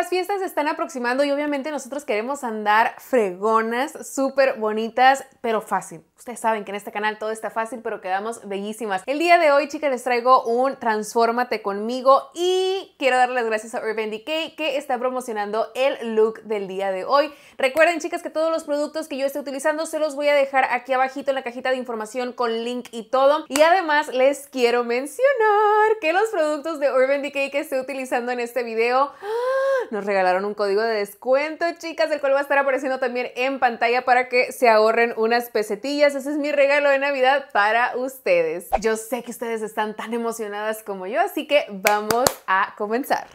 las fiestas se están aproximando y obviamente nosotros queremos andar fregonas, súper bonitas, pero fácil. Ustedes saben que en este canal todo está fácil, pero quedamos bellísimas. El día de hoy, chicas, les traigo un Transfórmate conmigo y quiero darles las gracias a Urban Decay que está promocionando el look del día de hoy. Recuerden, chicas, que todos los productos que yo esté utilizando se los voy a dejar aquí abajito en la cajita de información con link y todo. Y además les quiero mencionar que los productos de Urban Decay que estoy utilizando en este video ¡ah! nos regalaron un código de descuento, chicas, el cual va a estar apareciendo también en pantalla para que se ahorren unas pesetillas pues, ese es mi regalo de Navidad para ustedes. Yo sé que ustedes están tan emocionadas como yo, así que vamos a comenzar.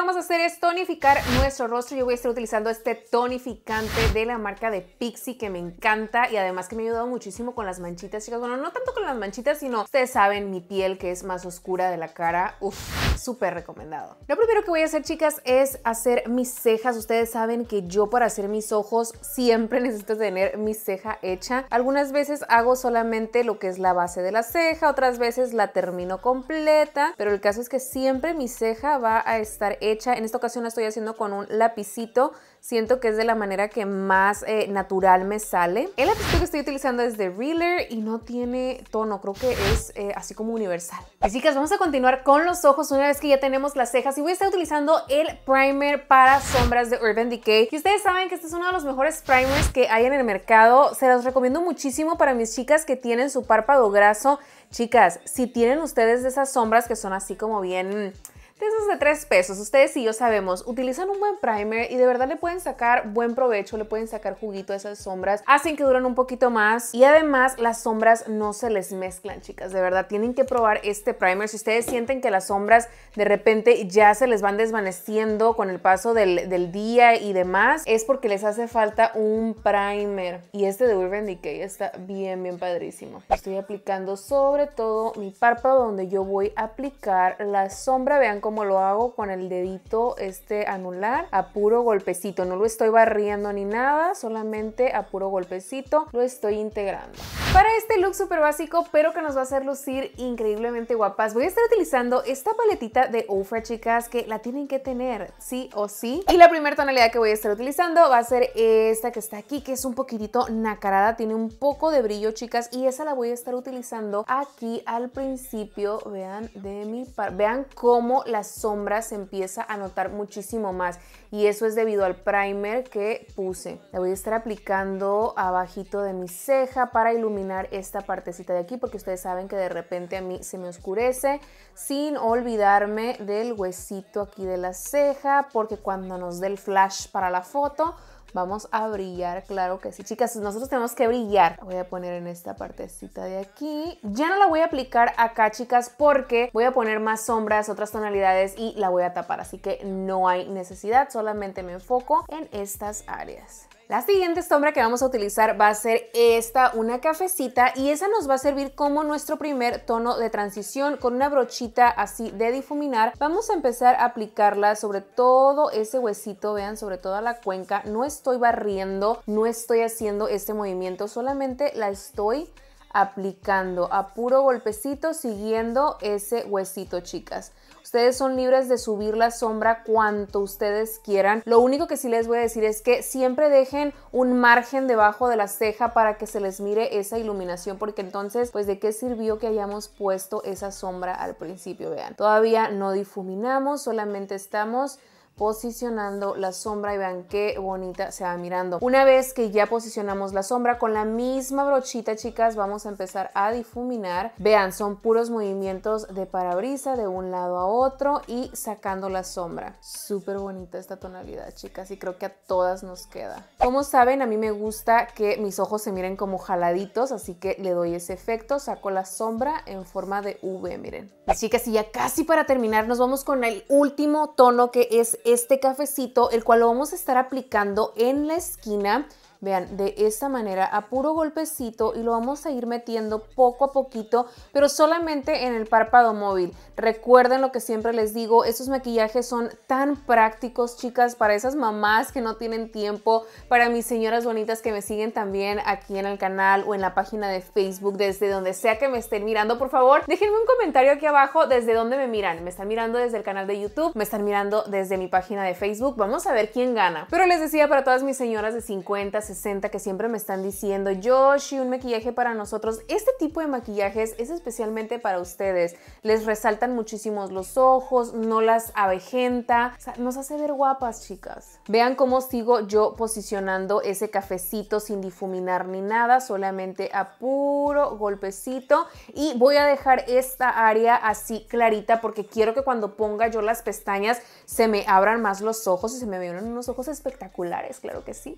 vamos a hacer es tonificar nuestro rostro. Yo voy a estar utilizando este tonificante de la marca de Pixi que me encanta y además que me ha ayudado muchísimo con las manchitas, chicas. Bueno, no tanto con las manchitas, sino ustedes saben mi piel que es más oscura de la cara. Uf, súper recomendado. Lo primero que voy a hacer, chicas, es hacer mis cejas. Ustedes saben que yo para hacer mis ojos siempre necesito tener mi ceja hecha. Algunas veces hago solamente lo que es la base de la ceja, otras veces la termino completa, pero el caso es que siempre mi ceja va a estar hecha hecha. En esta ocasión la estoy haciendo con un lapicito. Siento que es de la manera que más eh, natural me sale. El lapicito que estoy utilizando es de Reeler y no tiene tono. Creo que es eh, así como universal. Y chicas, vamos a continuar con los ojos una vez que ya tenemos las cejas. Y voy a estar utilizando el primer para sombras de Urban Decay. Y ustedes saben que este es uno de los mejores primers que hay en el mercado. Se los recomiendo muchísimo para mis chicas que tienen su párpado graso. Chicas, si tienen ustedes esas sombras que son así como bien de esos de 3 pesos, ustedes y yo sabemos, utilizan un buen primer y de verdad le pueden sacar buen provecho, le pueden sacar juguito a esas sombras, hacen que duren un poquito más y además las sombras no se les mezclan, chicas, de verdad tienen que probar este primer. Si ustedes sienten que las sombras de repente ya se les van desvaneciendo con el paso del, del día y demás, es porque les hace falta un primer. Y este de Urban Decay está bien, bien padrísimo. Estoy aplicando sobre todo mi párpado donde yo voy a aplicar la sombra, vean cómo como lo hago con el dedito este anular a puro golpecito. No lo estoy barriendo ni nada, solamente a puro golpecito lo estoy integrando. Para este look súper básico, pero que nos va a hacer lucir increíblemente guapas, voy a estar utilizando esta paletita de Ofra, chicas, que la tienen que tener sí o sí. Y la primera tonalidad que voy a estar utilizando va a ser esta que está aquí, que es un poquitito nacarada, tiene un poco de brillo, chicas, y esa la voy a estar utilizando aquí al principio, vean, de mi par vean cómo la las sombras se empieza a notar muchísimo más y eso es debido al primer que puse. Le voy a estar aplicando abajito de mi ceja para iluminar esta partecita de aquí porque ustedes saben que de repente a mí se me oscurece sin olvidarme del huesito aquí de la ceja porque cuando nos dé el flash para la foto Vamos a brillar, claro que sí. Chicas, nosotros tenemos que brillar. Voy a poner en esta partecita de aquí. Ya no la voy a aplicar acá, chicas, porque voy a poner más sombras, otras tonalidades y la voy a tapar. Así que no hay necesidad, solamente me enfoco en estas áreas. La siguiente sombra que vamos a utilizar va a ser esta, una cafecita, y esa nos va a servir como nuestro primer tono de transición con una brochita así de difuminar. Vamos a empezar a aplicarla sobre todo ese huesito, vean, sobre toda la cuenca. No estoy barriendo, no estoy haciendo este movimiento, solamente la estoy aplicando a puro golpecito siguiendo ese huesito, chicas. Ustedes son libres de subir la sombra cuanto ustedes quieran. Lo único que sí les voy a decir es que siempre dejen un margen debajo de la ceja para que se les mire esa iluminación porque entonces pues de qué sirvió que hayamos puesto esa sombra al principio, vean. Todavía no difuminamos, solamente estamos posicionando la sombra y vean qué bonita se va mirando. Una vez que ya posicionamos la sombra con la misma brochita, chicas, vamos a empezar a difuminar. Vean, son puros movimientos de parabrisa de un lado a otro y sacando la sombra. Súper bonita esta tonalidad, chicas, y creo que a todas nos queda. Como saben, a mí me gusta que mis ojos se miren como jaladitos, así que le doy ese efecto, saco la sombra en forma de V, miren. Chicas, y ya casi para terminar, nos vamos con el último tono que es este cafecito, el cual lo vamos a estar aplicando en la esquina Vean, de esta manera, a puro golpecito y lo vamos a ir metiendo poco a poquito, pero solamente en el párpado móvil. Recuerden lo que siempre les digo, estos maquillajes son tan prácticos, chicas, para esas mamás que no tienen tiempo, para mis señoras bonitas que me siguen también aquí en el canal o en la página de Facebook, desde donde sea que me estén mirando, por favor, déjenme un comentario aquí abajo desde dónde me miran. ¿Me están mirando desde el canal de YouTube? ¿Me están mirando desde mi página de Facebook? Vamos a ver quién gana. Pero les decía para todas mis señoras de 50, que siempre me están diciendo, Yoshi, un maquillaje para nosotros. Este tipo de maquillajes es especialmente para ustedes. Les resaltan muchísimo los ojos, no las avejenta. O sea, nos hace ver guapas, chicas. Vean cómo sigo yo posicionando ese cafecito sin difuminar ni nada, solamente a puro golpecito. Y voy a dejar esta área así clarita porque quiero que cuando ponga yo las pestañas se me abran más los ojos y se me vean unos ojos espectaculares, claro que sí.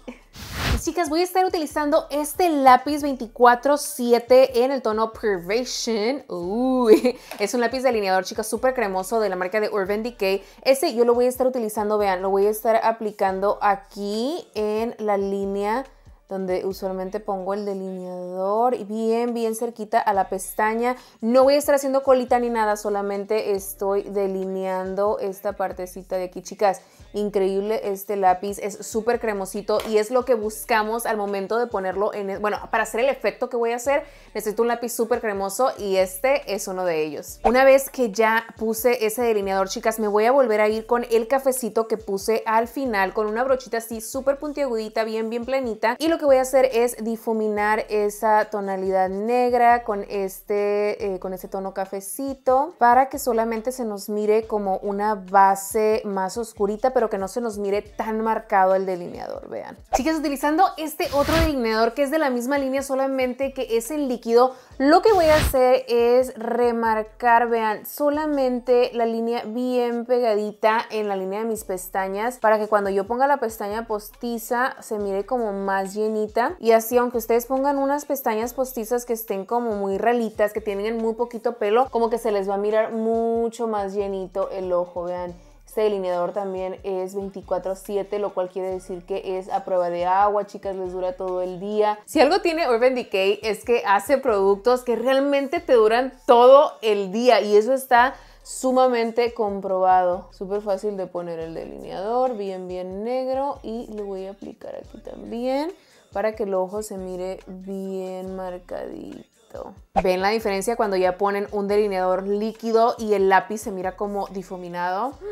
Pues, chicas, voy a estar utilizando este lápiz 24-7 en el tono Privation. es un lápiz delineador, chicas, súper cremoso de la marca de Urban Decay. Ese yo lo voy a estar utilizando, vean, lo voy a estar aplicando aquí en la línea donde usualmente pongo el delineador bien, bien cerquita a la pestaña. No voy a estar haciendo colita ni nada, solamente estoy delineando esta partecita de aquí. Chicas, increíble este lápiz, es súper cremosito y es lo que buscamos al momento de ponerlo en... E-, bueno, para hacer el efecto que voy a hacer, necesito un lápiz súper cremoso y este es uno de ellos. Una vez que ya puse ese delineador, chicas, me voy a volver a ir con el cafecito que puse al final, con una brochita así súper puntiagudita, bien, bien planita. Y lo que voy a hacer es difuminar esa tonalidad negra con este, eh, con este tono cafecito para que solamente se nos mire como una base más oscurita, pero que no se nos mire tan marcado el delineador, vean. Chicas, utilizando este otro delineador que es de la misma línea, solamente que es el líquido, lo que voy a hacer es remarcar, vean, solamente la línea bien pegadita en la línea de mis pestañas para que cuando yo ponga la pestaña postiza se mire como más bien y así aunque ustedes pongan unas pestañas postizas que estén como muy ralitas, que tienen muy poquito pelo, como que se les va a mirar mucho más llenito el ojo, vean. Este delineador también es 24-7, lo cual quiere decir que es a prueba de agua, chicas, les dura todo el día. Si algo tiene Urban Decay es que hace productos que realmente te duran todo el día y eso está sumamente comprobado. Súper fácil de poner el delineador, bien, bien negro y lo voy a aplicar aquí también para que el ojo se mire bien marcadito. ¿Ven la diferencia cuando ya ponen un delineador líquido y el lápiz se mira como difuminado?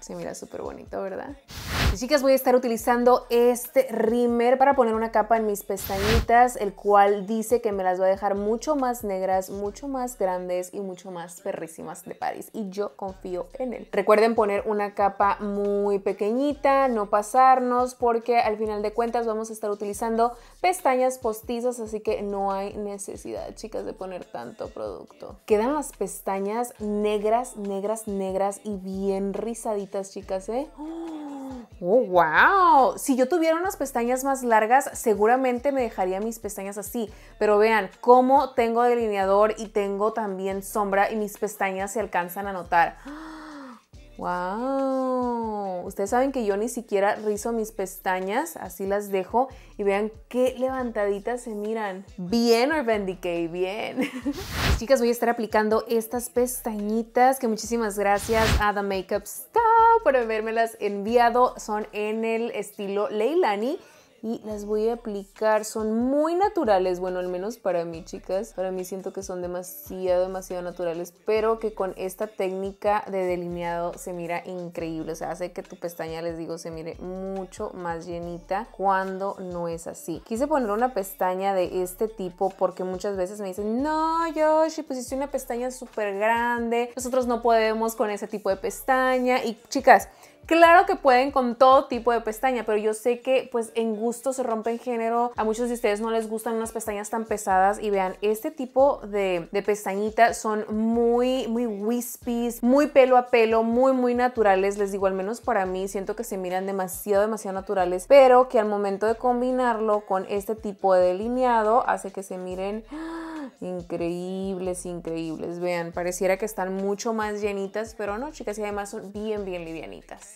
Se mira súper bonito, ¿verdad? chicas, voy a estar utilizando este Rimer para poner una capa en mis pestañitas, el cual dice que me las va a dejar mucho más negras, mucho más grandes y mucho más perrísimas de París. Y yo confío en él. Recuerden poner una capa muy pequeñita, no pasarnos, porque al final de cuentas vamos a estar utilizando pestañas postizas, así que no hay necesidad, chicas, de poner tanto producto. Quedan las pestañas negras, negras, negras y bien rizaditas, chicas, ¿eh? ¡Oh! Oh, wow. Si yo tuviera unas pestañas más largas, seguramente me dejaría mis pestañas así. Pero vean cómo tengo delineador y tengo también sombra y mis pestañas se alcanzan a notar. ¡Wow! Ustedes saben que yo ni siquiera rizo mis pestañas, así las dejo y vean qué levantaditas se miran. Bien, Urban Decay, bien. Chicas, voy a estar aplicando estas pestañitas que muchísimas gracias a The Makeup Stop por habérmelas enviado. Son en el estilo Leilani y las voy a aplicar. Son muy naturales, bueno, al menos para mí, chicas. Para mí siento que son demasiado, demasiado naturales, pero que con esta técnica de delineado se mira increíble. O sea, hace que tu pestaña, les digo, se mire mucho más llenita cuando no es así. Quise poner una pestaña de este tipo porque muchas veces me dicen, no, Yoshi, pusiste una pestaña súper grande. Nosotros no podemos con ese tipo de pestaña. Y chicas, Claro que pueden con todo tipo de pestaña, pero yo sé que pues en gusto se rompen género. A muchos de ustedes no les gustan unas pestañas tan pesadas y vean, este tipo de, de pestañitas son muy, muy wispies, muy pelo a pelo, muy, muy naturales. Les digo, al menos para mí, siento que se miran demasiado, demasiado naturales, pero que al momento de combinarlo con este tipo de delineado hace que se miren ¡ah! increíbles, increíbles. Vean, pareciera que están mucho más llenitas, pero no, chicas, y además son bien, bien livianitas.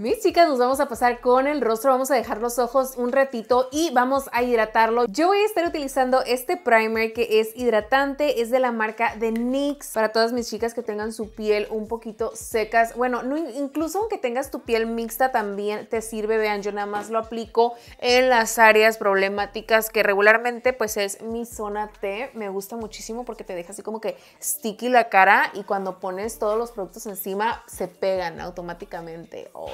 Mis chicas, nos vamos a pasar con el rostro, vamos a dejar los ojos un ratito y vamos a hidratarlo. Yo voy a estar utilizando este primer que es hidratante, es de la marca de NYX, para todas mis chicas que tengan su piel un poquito secas. Bueno, incluso aunque tengas tu piel mixta también te sirve, vean, yo nada más lo aplico en las áreas problemáticas que regularmente pues es mi zona T. Me gusta muchísimo porque te deja así como que sticky la cara y cuando pones todos los productos encima se pegan automáticamente. Oh,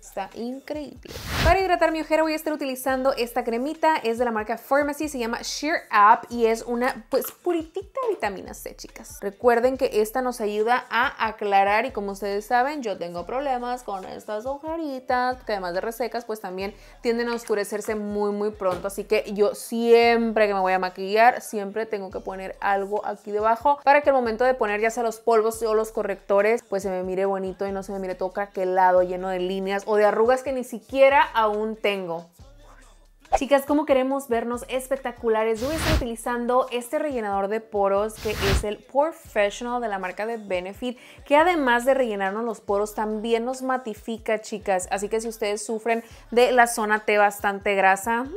Está increíble. Para hidratar mi ojera voy a estar utilizando esta cremita. Es de la marca Pharmacy, se llama Sheer Up y es una pues puritita vitamina C, chicas. Recuerden que esta nos ayuda a aclarar y como ustedes saben, yo tengo problemas con estas hojaritas. que además de resecas, pues también tienden a oscurecerse muy muy pronto. Así que yo siempre que me voy a maquillar, siempre tengo que poner algo aquí debajo para que el momento de poner ya sea los polvos o los correctores, pues se me mire bonito y no se me mire todo craquelado, lleno de líneas o de arrugas que ni siquiera aún tengo. Chicas, como queremos vernos espectaculares? Yo voy a estar utilizando este rellenador de poros que es el Professional de la marca de Benefit, que además de rellenarnos los poros, también nos matifica, chicas. Así que si ustedes sufren de la zona T bastante grasa, mm,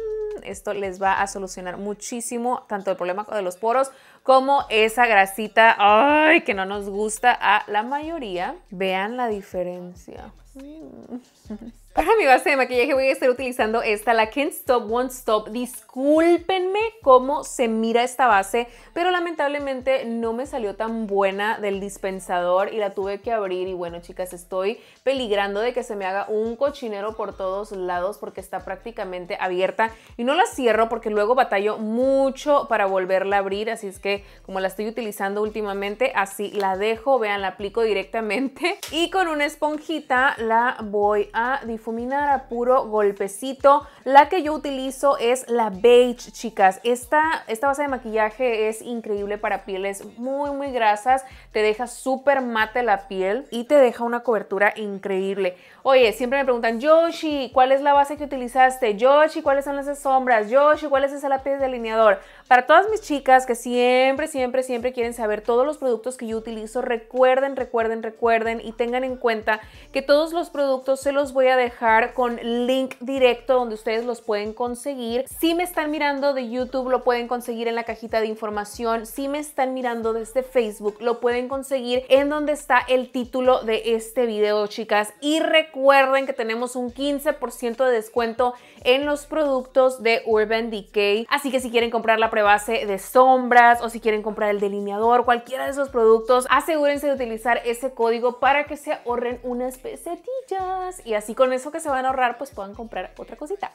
esto les va a solucionar muchísimo tanto el problema de los poros como esa grasita ay, que no nos gusta a la mayoría. Vean la diferencia. Mm. Para mi base de maquillaje voy a estar utilizando esta, la Can't Stop One Stop. Discúlpenme cómo se mira esta base, pero lamentablemente no me salió tan buena del dispensador y la tuve que abrir. Y bueno, chicas, estoy peligrando de que se me haga un cochinero por todos lados porque está prácticamente abierta. Y no la cierro porque luego batallo mucho para volverla a abrir, así es que como la estoy utilizando últimamente, así la dejo. Vean, la aplico directamente y con una esponjita la voy a difuminar a puro golpecito. La que yo utilizo es la beige, chicas. Esta, esta base de maquillaje es increíble para pieles muy, muy grasas. Te deja súper mate la piel y te deja una cobertura increíble. Oye, siempre me preguntan, Yoshi, ¿cuál es la base que utilizaste? Yoshi, ¿cuáles son las sombras? Yoshi, ¿cuál es esa lápiz de alineador? Para todas mis chicas que siempre, siempre, siempre quieren saber todos los productos que yo utilizo, recuerden, recuerden, recuerden y tengan en cuenta que todos los productos se los voy a dejar con link directo donde ustedes los pueden conseguir. Si me están mirando de YouTube, lo pueden conseguir en la cajita de información. Si me están mirando desde Facebook, lo pueden conseguir en donde está el título de este video, chicas. Y recuerden que tenemos un 15% de descuento en los productos de Urban Decay. Así que si quieren comprar la prebase de sombras o si quieren comprar el delineador, cualquiera de esos productos, asegúrense de utilizar ese código para que se ahorren unas pesetillas. Y así con que se van a ahorrar, pues puedan comprar otra cosita.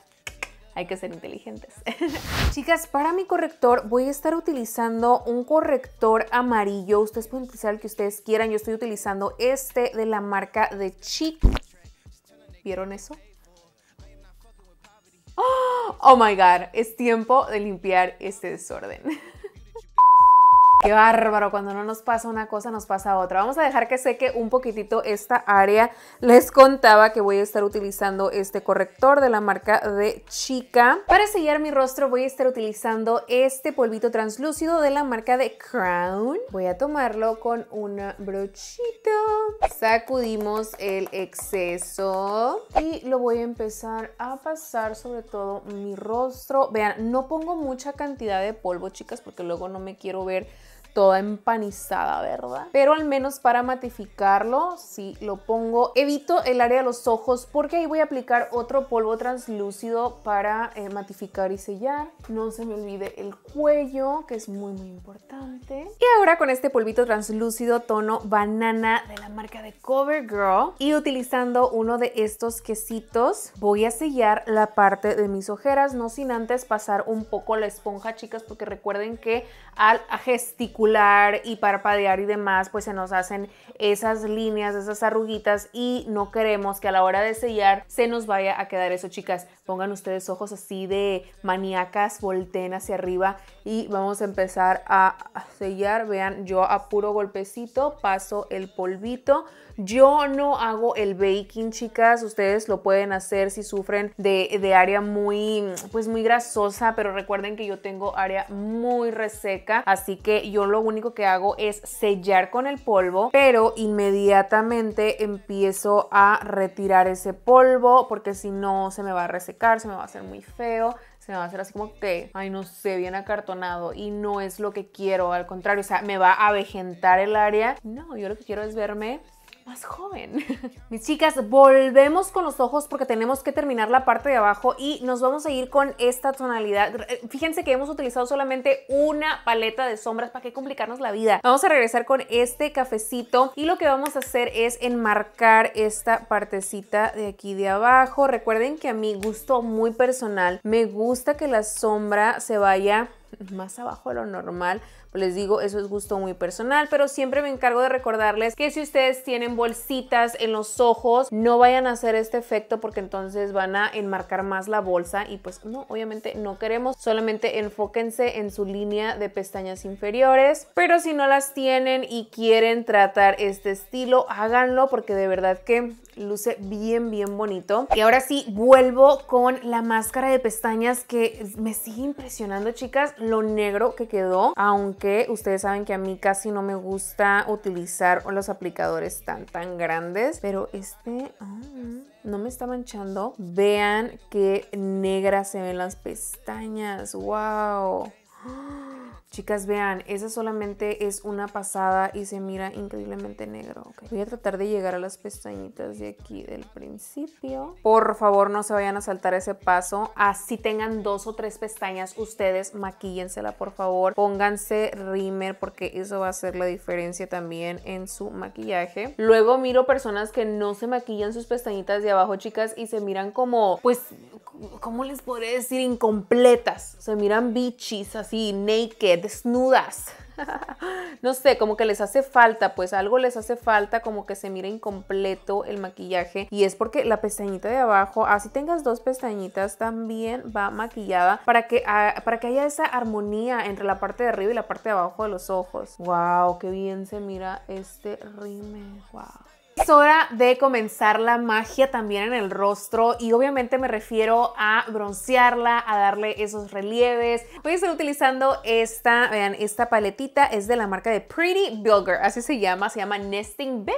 Hay que ser inteligentes. Chicas, para mi corrector voy a estar utilizando un corrector amarillo. Ustedes pueden utilizar el que ustedes quieran. Yo estoy utilizando este de la marca de Chic. ¿Vieron eso? oh my God, es tiempo de limpiar este desorden. Qué bárbaro, cuando no nos pasa una cosa, nos pasa otra. Vamos a dejar que seque un poquitito esta área. Les contaba que voy a estar utilizando este corrector de la marca de Chica. Para sellar mi rostro voy a estar utilizando este polvito translúcido de la marca de Crown. Voy a tomarlo con una brochita. Sacudimos el exceso y lo voy a empezar a pasar sobre todo mi rostro. Vean, no pongo mucha cantidad de polvo, chicas, porque luego no me quiero ver toda empanizada, ¿verdad? Pero al menos para matificarlo, si sí, lo pongo, evito el área de los ojos porque ahí voy a aplicar otro polvo translúcido para eh, matificar y sellar. No se me olvide el cuello, que es muy muy importante. Y ahora con este polvito translúcido tono banana de la marca de CoverGirl y utilizando uno de estos quesitos, voy a sellar la parte de mis ojeras, no sin antes pasar un poco la esponja, chicas, porque recuerden que al gesticular y parpadear y demás, pues se nos hacen esas líneas, esas arruguitas y no queremos que a la hora de sellar se nos vaya a quedar eso, chicas. Pongan ustedes ojos así de maníacas, volteen hacia arriba y vamos a empezar a sellar. Vean, yo a puro golpecito paso el polvito. Yo no hago el baking, chicas. Ustedes lo pueden hacer si sufren de, área muy, pues muy grasosa, pero recuerden que yo tengo área muy reseca, así que yo lo único que hago es sellar con el polvo, pero inmediatamente empiezo a retirar ese polvo porque si no se me va a resecar, se me va a hacer muy feo se me va a hacer así como que, ay, no sé, bien acartonado y no es lo que quiero, al contrario, o sea, me va a avejentar el área. No, yo lo que quiero es verme más joven. Mis chicas, volvemos con los ojos porque tenemos que terminar la parte de abajo y nos vamos a ir con esta tonalidad. Fíjense que hemos utilizado solamente una paleta de sombras, ¿para que complicarnos la vida? Vamos a regresar con este cafecito y lo que vamos a hacer es enmarcar esta partecita de aquí de abajo. Recuerden que a mi gusto muy personal me gusta que la sombra se vaya más abajo de lo normal les digo, eso es gusto muy personal, pero siempre me encargo de recordarles que si ustedes tienen bolsitas en los ojos, no vayan a hacer este efecto porque entonces van a enmarcar más la bolsa y pues no, obviamente no queremos, solamente enfóquense en su línea de pestañas inferiores, pero si no las tienen y quieren tratar este estilo, háganlo porque de verdad que luce bien, bien bonito. Y ahora sí, vuelvo con la máscara de pestañas que me sigue impresionando, chicas, lo negro que quedó, aunque que ustedes saben que a mí casi no me gusta utilizar los aplicadores tan tan grandes, pero este ah, no me está manchando. Vean qué negras se ven las pestañas, wow. Chicas, vean, esa solamente es una pasada y se mira increíblemente negro. Voy a tratar de llegar a las pestañitas de aquí del principio. Por favor, no se vayan a saltar ese paso. Así tengan dos o tres pestañas, ustedes maquíllensela, por favor. Pónganse rimer porque eso va a hacer la diferencia también en su maquillaje. Luego miro personas que no se maquillan sus pestañitas de abajo, chicas, y se miran como, pues, ¿cómo les podría decir? Incompletas. Se miran bichis así, naked, desnudas. no sé, como que les hace falta, pues algo les hace falta, como que se mira incompleto el maquillaje. Y es porque la pestañita de abajo, así ah, tengas dos pestañitas, también va maquillada para que, para que haya esa armonía entre la parte de arriba y la parte de abajo de los ojos. ¡Wow! ¡Qué bien se mira este rime! ¡Wow! Es hora de comenzar la magia también en el rostro y obviamente me refiero a broncearla, a darle esos relieves. Voy a estar utilizando esta, vean, esta paletita es de la marca de Pretty Builder, así se llama, se llama Nesting bag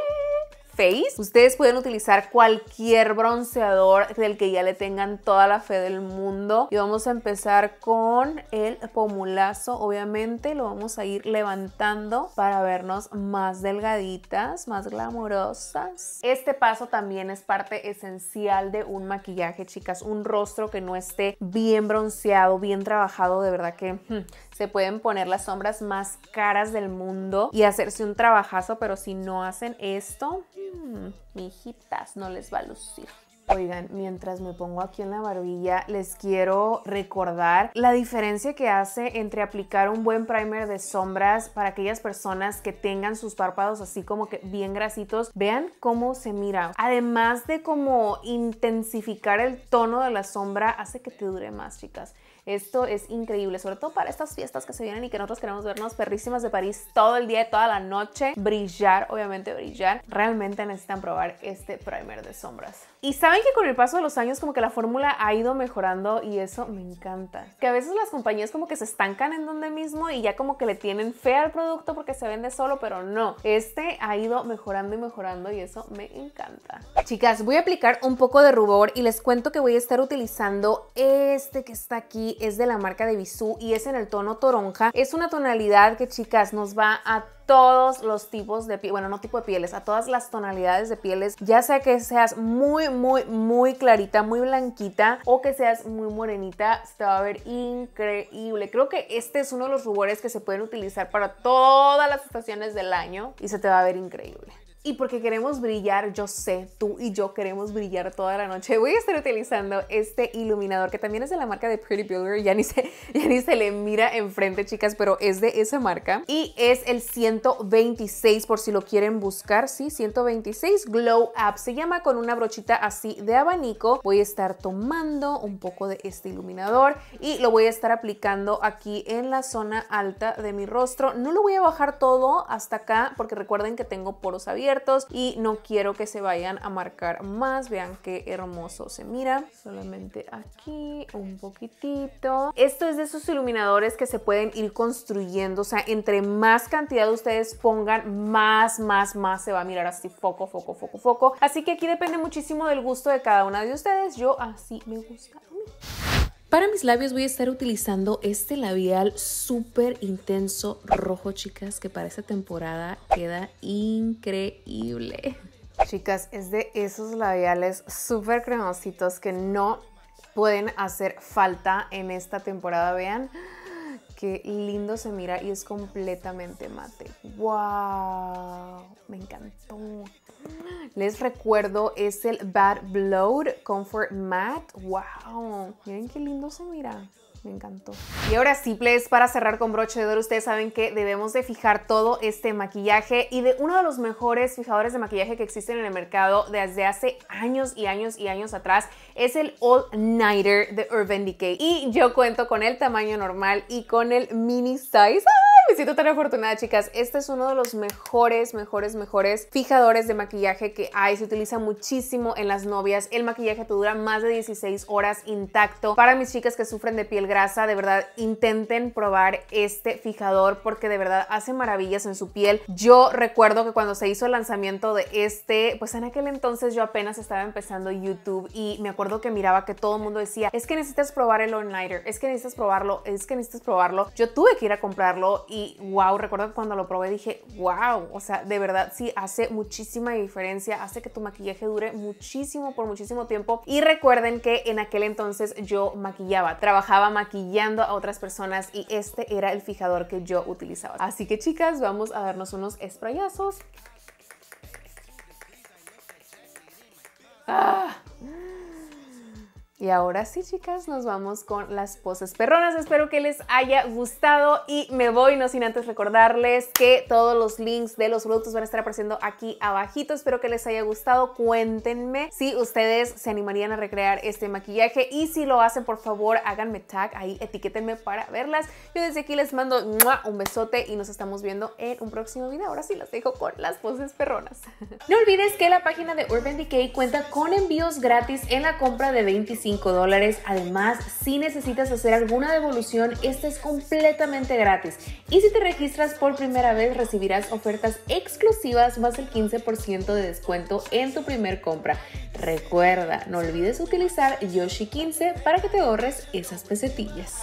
Ustedes pueden utilizar cualquier bronceador del que ya le tengan toda la fe del mundo. Y vamos a empezar con el pomulazo. Obviamente lo vamos a ir levantando para vernos más delgaditas, más glamorosas. Este paso también es parte esencial de un maquillaje, chicas. Un rostro que no esté bien bronceado, bien trabajado, de verdad que hmm, se pueden poner las sombras más caras del mundo y hacerse un trabajazo, pero si no hacen esto, mmm, mijitas, no les va a lucir. Oigan, mientras me pongo aquí en la barbilla, les quiero recordar la diferencia que hace entre aplicar un buen primer de sombras para aquellas personas que tengan sus párpados así como que bien grasitos. Vean cómo se mira. Además de como intensificar el tono de la sombra, hace que te dure más, chicas. Esto es increíble, sobre todo para estas fiestas que se vienen y que nosotros queremos vernos perrísimas de París todo el día y toda la noche. Brillar, obviamente brillar. Realmente necesitan probar este primer de sombras. Y saben que con el paso de los años como que la fórmula ha ido mejorando y eso me encanta. Que a veces las compañías como que se estancan en donde mismo y ya como que le tienen fe al producto porque se vende solo, pero no. Este ha ido mejorando y mejorando y eso me encanta. Chicas, voy a aplicar un poco de rubor y les cuento que voy a estar utilizando este que está aquí. Es de la marca de Bisú y es en el tono toronja. Es una tonalidad que chicas nos va a todos los tipos de piel, bueno, no tipo de pieles, a todas las tonalidades de pieles, ya sea que seas muy, muy, muy clarita, muy blanquita o que seas muy morenita, se te va a ver increíble. Creo que este es uno de los rubores que se pueden utilizar para todas las estaciones del año y se te va a ver increíble. Y porque queremos brillar, yo sé, tú y yo queremos brillar toda la noche. Voy a estar utilizando este iluminador que también es de la marca de Pretty Builder. Ya ni se, ya se le mira enfrente, chicas, pero es de esa marca. Y es el 126, por si lo quieren buscar, sí, 126 Glow Up. Se llama con una brochita así de abanico. Voy a estar tomando un poco de este iluminador y lo voy a estar aplicando aquí en la zona alta de mi rostro. No lo voy a bajar todo hasta acá porque recuerden que tengo poros abiertos y no quiero que se vayan a marcar más. Vean qué hermoso se mira. Solamente aquí un poquitito. Esto es de esos iluminadores que se pueden ir construyendo. O sea, entre más cantidad de ustedes pongan, más, más, más se va a mirar así foco, foco, foco, foco. Así que aquí depende muchísimo del gusto de cada una de ustedes. Yo así me gusta a mí. Para mis labios voy a estar utilizando este labial súper intenso rojo, chicas, que para esta temporada queda increíble. Chicas, es de esos labiales súper cremositos que no pueden hacer falta en esta temporada, vean. Qué lindo se mira y es completamente mate. ¡Wow! Me encantó. Les recuerdo, es el Bad Blood Comfort Matte. ¡Wow! Miren qué lindo se mira me encantó. Y ahora sí, para cerrar con broche de oro, ustedes saben que debemos de fijar todo este maquillaje y de uno de los mejores fijadores de maquillaje que existen en el mercado desde hace años y años y años atrás es el All Nighter de Urban Decay. Y yo cuento con el tamaño normal y con el mini size me siento tan afortunada, chicas. Este es uno de los mejores, mejores, mejores fijadores de maquillaje que hay. Se utiliza muchísimo en las novias. El maquillaje te dura más de 16 horas intacto. Para mis chicas que sufren de piel grasa, de verdad, intenten probar este fijador porque de verdad hace maravillas en su piel. Yo recuerdo que cuando se hizo el lanzamiento de este, pues en aquel entonces yo apenas estaba empezando YouTube y me acuerdo que miraba que todo el mundo decía, es que necesitas probar el on-nighter, es que necesitas probarlo, es que necesitas probarlo. Yo tuve que ir a comprarlo y wow, recuerdo que cuando lo probé dije, wow, o sea, de verdad sí hace muchísima diferencia, hace que tu maquillaje dure muchísimo por muchísimo tiempo. Y recuerden que en aquel entonces yo maquillaba, trabajaba maquillando a otras personas y este era el fijador que yo utilizaba. Así que chicas, vamos a darnos unos sprayazos. Ah. Y ahora sí, chicas, nos vamos con las poses perronas. Espero que les haya gustado y me voy, no sin antes recordarles que todos los links de los productos van a estar apareciendo aquí abajito. Espero que les haya gustado. Cuéntenme si ustedes se animarían a recrear este maquillaje y si lo hacen, por favor, háganme tag ahí, etiquétenme para verlas. Yo desde aquí les mando un besote y nos estamos viendo en un próximo video. Ahora sí, las dejo con las poses perronas. No olvides que la página de Urban Decay cuenta con envíos gratis en la compra de 25 dólares. Además, si necesitas hacer alguna devolución, esta es completamente gratis. Y si te registras por primera vez, recibirás ofertas exclusivas más el 15% de descuento en tu primer compra. Recuerda, no olvides utilizar Yoshi 15 para que te ahorres esas pesetillas.